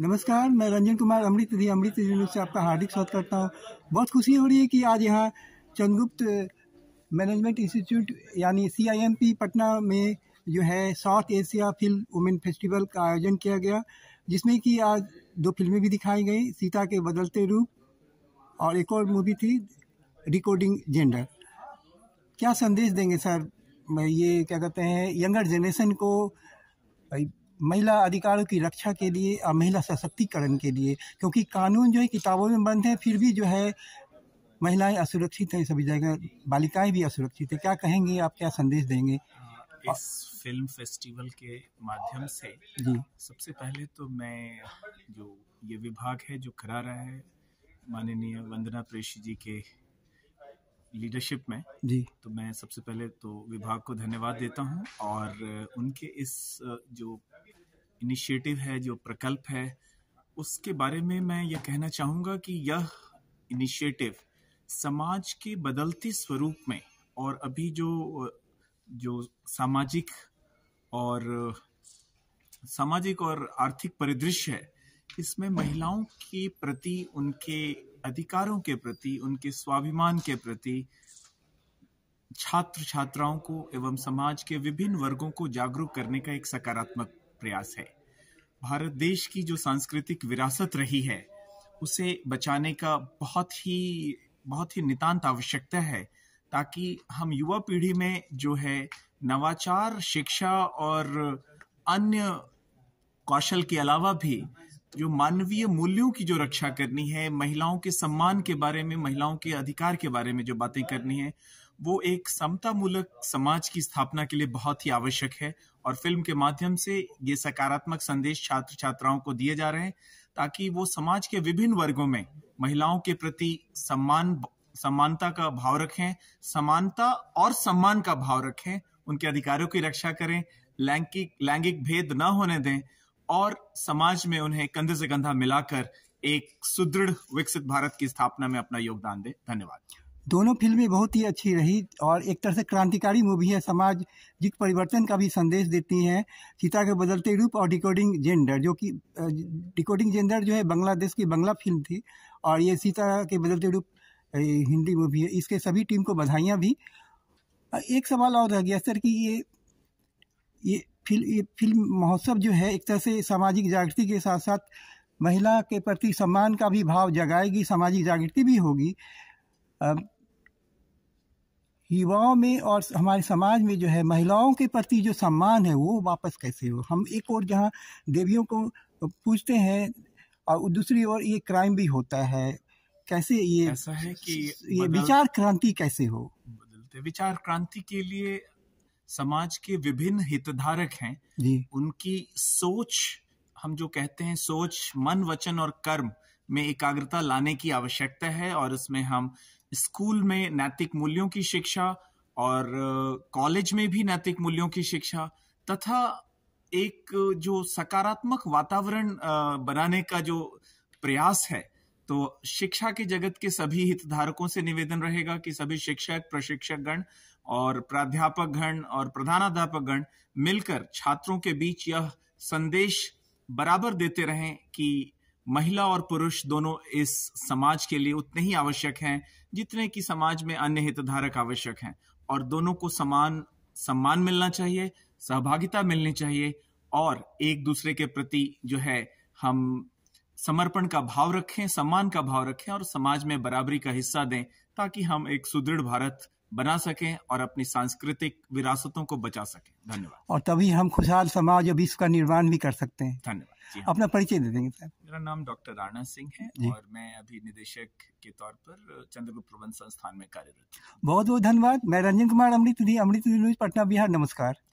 नमस्कार मैं Ranjan Kumar Amrit the Amrit unit से आपका हार्दिक स्वागत करता हूँ बहुत खुशी हो रही है कि आज यहाँ चंद्रगुप्त मैनेजमेंट इंस्टीट्यूट यानी सी पटना में जो है South Asia film women festival का आयोजन किया गया जिसमें कि आज दो फिल्में भी दिखाई गई सीता के बदलते रूप और एक और मूवी थी रिकॉर्डिंग जेंडर क्या संदेश देंगे सर ये क्या कहते हैं यंगर जनरेशन को महिला अधिकारों की रक्षा के लिए और महिला सशक्तिकरण के लिए क्योंकि कानून जो है किताबों में बंद है फिर भी जो है महिलाएं असुरक्षित हैं सभी जगह बालिकाएं भी असुरक्षित है क्या कहेंगे आप क्या संदेश देंगे हाँ, इस फिल्म फेस्टिवल के माध्यम से जी सबसे पहले तो मैं जो ये विभाग है जो करा रहा है माननीय वंदना प्रेषी जी के लीडरशिप में जी तो मैं सबसे पहले तो विभाग को धन्यवाद देता हूं और उनके इस जो इनिशिएटिव है जो प्रकल्प है उसके बारे में मैं ये कहना चाहूँगा कि यह इनिशिएटिव समाज के बदलते स्वरूप में और अभी जो जो सामाजिक और सामाजिक और आर्थिक परिदृश्य है इसमें महिलाओं के प्रति उनके अधिकारों के प्रति उनके स्वाभिमान के प्रति छात्र छात्राओं को एवं समाज के विभिन्न वर्गों को जागरूक करने का एक सकारात्मक प्रयास है भारत देश की जो सांस्कृतिक विरासत रही है उसे बचाने का बहुत ही बहुत ही नितांत आवश्यकता है ताकि हम युवा पीढ़ी में जो है नवाचार शिक्षा और अन्य कौशल के अलावा भी जो मानवीय मूल्यों की जो रक्षा करनी है महिलाओं के सम्मान के बारे में महिलाओं के अधिकार के बारे में जो बातें करनी है वो एक समतामूलक समाज की स्थापना के लिए बहुत ही आवश्यक है और फिल्म के माध्यम से ये सकारात्मक संदेश छात्र छात्राओं को दिए जा रहे हैं ताकि वो समाज के विभिन्न वर्गों में महिलाओं के प्रति सम्मान समानता का भाव रखें समानता और सम्मान का भाव रखें उनके अधिकारों की रक्षा करें लैंगिक लैंगिक भेद न होने दें और समाज में उन्हें कंधे से कंधा मिलाकर एक सुदृढ़ विकसित भारत की स्थापना में अपना योगदान दें धन्यवाद दोनों फिल्में बहुत ही अच्छी रही और एक तरह से क्रांतिकारी मूवी है सामाजिक परिवर्तन का भी संदेश देती हैं सीता के बदलते रूप और डिकोडिंग जेंडर जो कि डिकोडिंग जेंडर जो है बांग्लादेश की बांग्ला फिल्म थी और ये सीता के बदलते रूप हिंदी मूवी है इसके सभी टीम को बधाइयाँ भी एक सवाल और रह गया सर कि ये ये फिल्म ये फिल्म महोत्सव जो है एक तरह से सामाजिक जागृति के साथ साथ महिला के प्रति सम्मान का भी भाव जगाएगी सामाजिक जागृति भी होगी युवाओं में और हमारे समाज में जो है महिलाओं के प्रति जो सम्मान है वो वापस कैसे हो हम एक और जहाँ देवियों को पूछते हैं और दूसरी ओर ये क्राइम भी होता है कैसे ये ऐसा है कि ये विचार क्रांति कैसे हो बदलते विचार क्रांति के लिए समाज के विभिन्न हितधारक हैं उनकी सोच हम जो कहते हैं सोच मन वचन और कर्म में एकाग्रता लाने की आवश्यकता है और इसमें हम स्कूल में नैतिक मूल्यों की शिक्षा और कॉलेज में भी नैतिक मूल्यों की शिक्षा तथा एक जो सकारात्मक वातावरण बनाने का जो प्रयास है तो शिक्षा के जगत के सभी हितधारकों से निवेदन रहेगा कि सभी शिक्षक प्रशिक्षक गण और प्राध्यापक गण और प्रधानाध्यापक गण मिलकर छात्रों के बीच यह संदेश बराबर देते रहें कि महिला और पुरुष दोनों इस समाज के लिए उतने ही आवश्यक हैं जितने कि समाज में अन्य हितधारक आवश्यक हैं और दोनों को समान सम्मान मिलना चाहिए सहभागिता मिलनी चाहिए और एक दूसरे के प्रति जो है हम समर्पण का भाव रखें सम्मान का भाव रखें और समाज में बराबरी का हिस्सा दें ताकि हम एक सुदृढ़ भारत बना सकें और अपनी सांस्कृतिक विरासतों को बचा सकें धन्यवाद और तभी हम खुशहाल समाज और विश्व का निर्माण भी कर सकते हैं धन्यवाद हाँ। अपना परिचय दे देंगे सर मेरा नाम डॉक्टर राणा सिंह है और मैं अभी निदेशक के तौर पर चंद्रगुप्त प्रबंध संस्थान में कार्यरत बहुत बहुत धन्यवाद मैं रंजन कुमार अमृत अमृत पटना बिहार नमस्कार